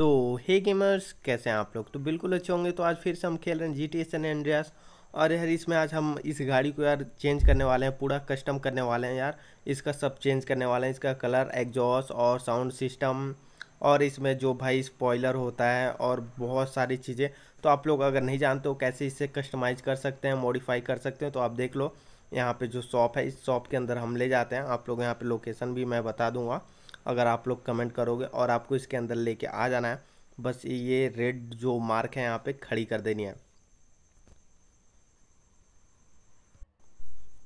तो हे गेमर्स कैसे हैं आप लोग तो बिल्कुल अच्छे होंगे तो आज फिर से हम खेल रहे हैं G T S N Andreas और यार इसमें आज हम इस गाड़ी को यार चेंज करने वाले हैं पूरा कस्टम करने वाले हैं यार इसका सब चेंज करने वाले हैं इसका कलर एग्जॉस और साउंड सिस्टम और इसमें जो भाई स्पॉयलर होता है और बहुत सारी चीज़ें तो आप लोग अगर नहीं जानते हो कैसे इसे कस्टमाइज़ कर सकते हैं मॉडिफाई कर सकते हैं तो आप देख लो यहाँ पे जो शॉप है इस शॉप के अंदर हम ले जाते हैं आप लोग यहाँ पे लोकेशन भी मैं बता दूंगा अगर आप लोग कमेंट करोगे और आपको इसके अंदर लेके आ जाना है बस ये रेड जो मार्क है यहाँ पे खड़ी कर देनी है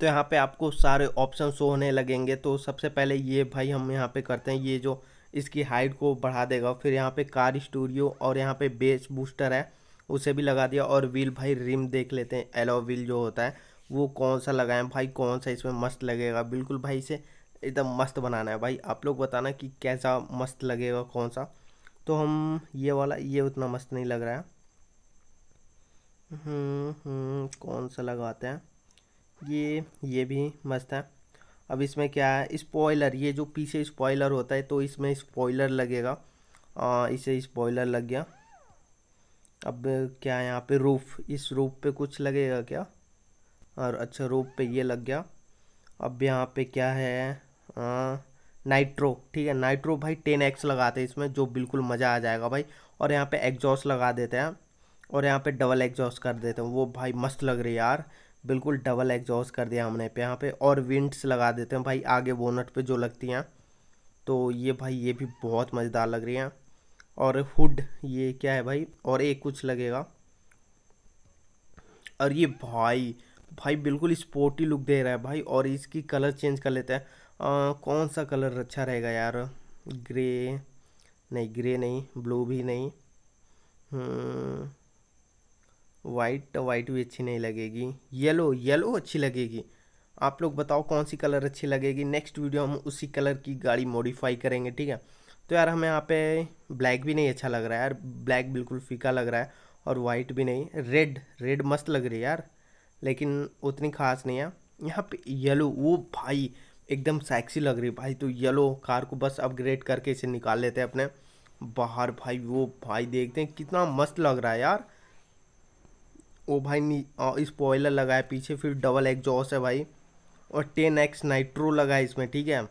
तो यहाँ पे आपको सारे ऑप्शन शो होने लगेंगे तो सबसे पहले ये भाई हम यहाँ पे करते हैं ये जो इसकी हाइट को बढ़ा देगा फिर यहाँ पे कार स्टूडियो और यहाँ पे बेस बूस्टर है उसे भी लगा दिया और व्हील भाई रिम देख लेते हैं एलो व्हील जो होता है वो कौन सा लगाएं भाई कौन सा इसमें मस्त लगेगा बिल्कुल भाई इसे एकदम मस्त बनाना है भाई आप लोग बताना कि कैसा मस्त लगेगा कौन सा तो हम ये वाला ये उतना मस्त नहीं लग रहा है हम्म, हम्म, कौन सा लगाते हैं ये ये भी मस्त है अब इसमें क्या है स्पॉयलर ये जो पीछे स्पॉयलर होता है तो इसमें स्पॉयलर लगेगा आ, इसे स्पॉयलर लग गया अब क्या है यहाँ पे रूफ़ इस रूफ़ पे कुछ लगेगा क्या और अच्छा रूफ पे ये लग गया अब यहाँ पे क्या है नाइट्रो ठीक है नाइट्रो भाई टेन एक्स लगाते हैं इसमें जो बिल्कुल मज़ा आ जाएगा भाई और यहाँ पे एग्जॉस्ट लगा देते हैं और यहाँ पे डबल एग्जॉस्ट कर देते हैं वो भाई मस्त लग रही है यार बिल्कुल डबल एग्जॉस्ट कर दिया हमने पे यहाँ पे और विंड्स लगा देते हैं भाई आगे बोनट पे जो लगती हैं तो ये भाई ये भी बहुत मज़ेदार लग रही हैं और हुड ये क्या है भाई और एक कुछ लगेगा और ये भाई भाई बिल्कुल स्पोर्टी लुक दे रहा है भाई और इसकी कलर चेंज कर लेते हैं आ, कौन सा कलर अच्छा रहेगा यार ग्रे नहीं ग्रे नहीं ब्लू भी नहीं वाइट हम्म, वाइट भी अच्छी नहीं लगेगी येलो येलो अच्छी लगेगी आप लोग बताओ कौन सी कलर अच्छी लगेगी नेक्स्ट वीडियो हम उसी कलर की गाड़ी मॉडिफाई करेंगे ठीक है तो यार हमें यहाँ पे ब्लैक भी नहीं अच्छा लग रहा है यार ब्लैक बिल्कुल फीका लग रहा है और वाइट भी नहीं रेड रेड मस्त लग रही है यार लेकिन उतनी खास नहीं है यहाँ पे येलो वो भाई एकदम सैक्सी लग रही भाई तो येलो कार को बस अपग्रेड करके इसे निकाल लेते हैं अपने बाहर भाई वो भाई देखते हैं कितना मस्त लग रहा है यार वो भाई इस पॉइलर लगाया पीछे फिर डबल एग्जॉस है भाई और टेन एक्स नाइट्रो लगा है इसमें ठीक है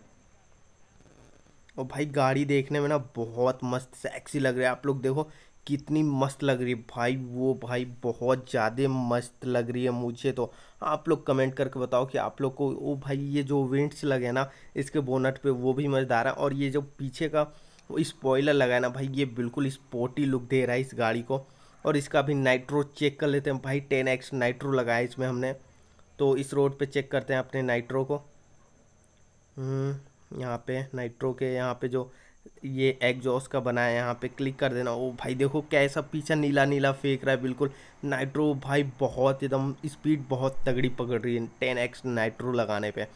और भाई गाड़ी देखने में ना बहुत मस्त सेक्सी लग रहा है आप लोग देखो कितनी मस्त लग रही है भाई वो भाई बहुत ज़्यादा मस्त लग रही है मुझे तो आप लोग कमेंट करके बताओ कि आप लोग को वो भाई ये जो विंड्स लगे ना इसके बोनट पे वो भी मज़ेदार है और ये जो पीछे का स्पॉयलर लगा है ना भाई ये बिल्कुल स्पोर्टी लुक दे रहा है इस गाड़ी को और इसका भी नाइट्रो चेक कर लेते हैं भाई टेन एक्स नाइट्रो लगाया इसमें हमने तो इस रोड पर चेक करते हैं अपने नाइट्रो को हम्म, यहाँ पे नाइट्रो के यहाँ पर जो ये एग्जॉस का बना है यहाँ पे क्लिक कर देना ओ भाई देखो कैसा पीछा नीला नीला फेंक रहा है बिल्कुल नाइट्रो भाई बहुत एकदम स्पीड बहुत तगड़ी पकड़ रही है टेन एक्स नाइट्रो लगाने पे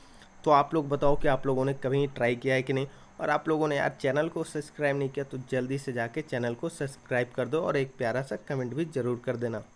तो आप लोग बताओ कि आप लोगों ने कभी ट्राई किया है कि नहीं और आप लोगों ने यार चैनल को सब्सक्राइब नहीं किया तो जल्दी से जाके चैनल को सब्सक्राइब कर दो और एक प्यारा सा कमेंट भी ज़रूर कर देना